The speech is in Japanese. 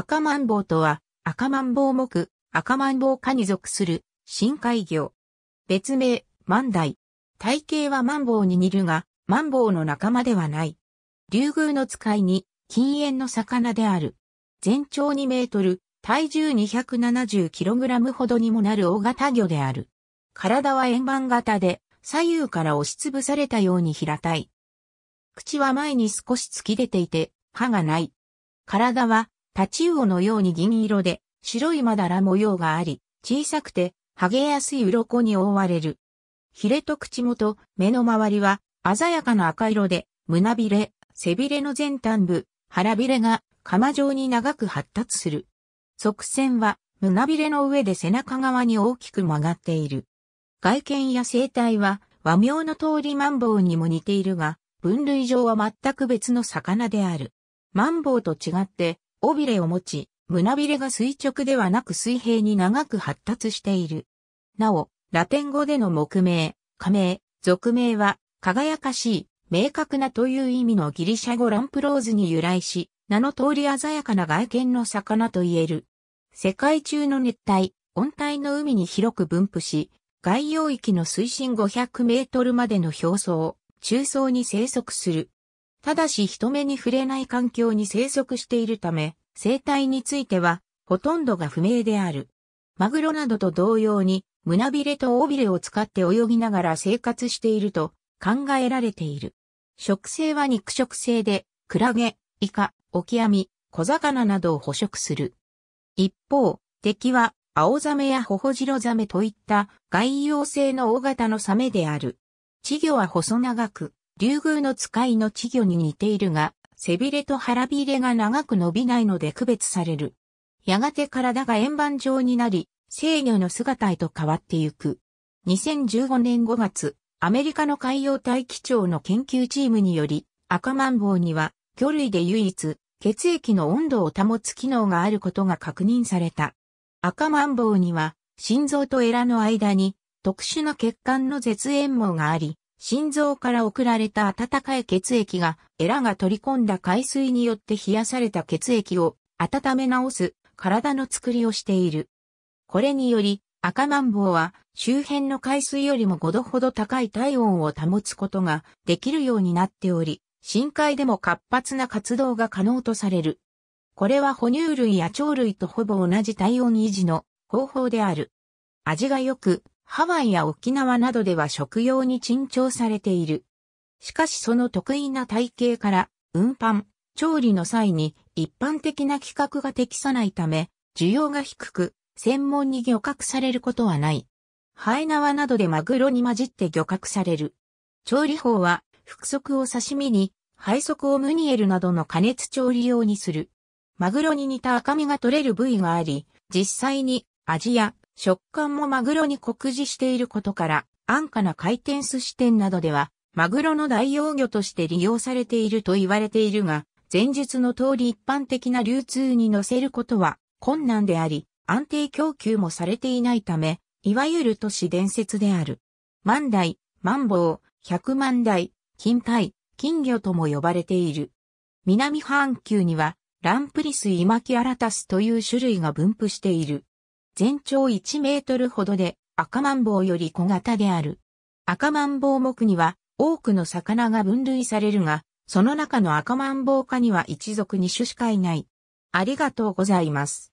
赤マンボウとは、赤マンボウ目、赤マンボウ科に属する、深海魚。別名、万代。体型はマンボウに似るが、マンボウの仲間ではない。竜宮の使いに、禁煙の魚である。全長2メートル、体重2 7 0ラムほどにもなる大型魚である。体は円盤型で、左右から押しつぶされたように平たい。口は前に少し突き出ていて、歯がない。体はタチウオのように銀色で、白いまだら模様があり、小さくて、剥げやすい鱗に覆われる。ヒレと口元、目の周りは、鮮やかな赤色で、胸びれ、背びれの前端部、腹びれが、釜状に長く発達する。側線は、胸びれの上で背中側に大きく曲がっている。外見や生態は、和名の通りマンボウにも似ているが、分類上は全く別の魚である。マンボウと違って、尾びれを持ち、胸びれが垂直ではなく水平に長く発達している。なお、ラテン語での木名、仮名、俗名は、輝かしい、明確なという意味のギリシャ語ランプローズに由来し、名の通り鮮やかな外見の魚と言える。世界中の熱帯、温帯の海に広く分布し、外洋域の水深500メートルまでの表層、中層に生息する。ただし人目に触れない環境に生息しているため、生態については、ほとんどが不明である。マグロなどと同様に、胸びれと尾びれを使って泳ぎながら生活していると考えられている。食性は肉食性で、クラゲ、イカ、オキアミ、小魚などを捕食する。一方、敵は、青ザメやホホジロザメといった外洋性の大型のサメである。稚魚は細長く、竜宮の使いの稚魚に似ているが、背びれと腹びれが長く伸びないので区別される。やがて体が円盤状になり、制御の姿へと変わってゆく。2015年5月、アメリカの海洋大気庁の研究チームにより、赤マンボウには、魚類で唯一、血液の温度を保つ機能があることが確認された。赤マンボウには、心臓とエラの間に、特殊な血管の絶縁網があり、心臓から送られた温かい血液が、エラが取り込んだ海水によって冷やされた血液を温め直す体の作りをしている。これにより、赤マンボウは周辺の海水よりも5度ほど高い体温を保つことができるようになっており、深海でも活発な活動が可能とされる。これは哺乳類や鳥類とほぼ同じ体温維持の方法である。味が良く、ハワイや沖縄などでは食用に珍重されている。しかしその得意な体型から、運搬、調理の際に一般的な規格が適さないため、需要が低く、専門に漁獲されることはない。ハエ縄などでマグロに混じって漁獲される。調理法は、腹足を刺身に、背足をムニエルなどの加熱調理用にする。マグロに似た赤身が取れる部位があり、実際にアジや食感もマグロに酷似していることから、安価な回転寿司店などでは、マグロの代用魚として利用されていると言われているが、前述の通り一般的な流通に乗せることは困難であり、安定供給もされていないため、いわゆる都市伝説である。万代、万宝、百万代、金海、金魚とも呼ばれている。南半球には、ランプリスイマキアラタスという種類が分布している。全長1メートルほどで赤マンボウより小型である。赤マンボウ目には多くの魚が分類されるが、その中の赤マンボウ科には一族2種しかいない。ありがとうございます。